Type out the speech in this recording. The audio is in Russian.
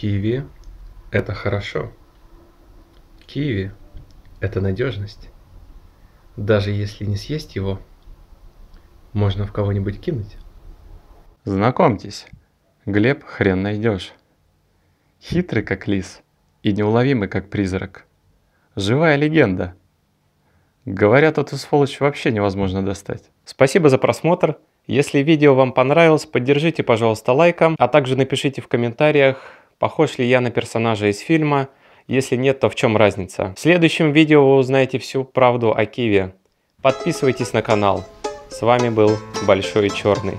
Киви – это хорошо. Киви – это надежность. Даже если не съесть его, можно в кого-нибудь кинуть. Знакомьтесь, Глеб хрен найдешь. Хитрый как лис и неуловимый как призрак. Живая легенда. Говорят, эту сволочь вообще невозможно достать. Спасибо за просмотр. Если видео вам понравилось, поддержите, пожалуйста, лайком, а также напишите в комментариях, Похож ли я на персонажа из фильма? Если нет, то в чем разница? В следующем видео вы узнаете всю правду о Киеве. Подписывайтесь на канал. С вами был Большой Черный.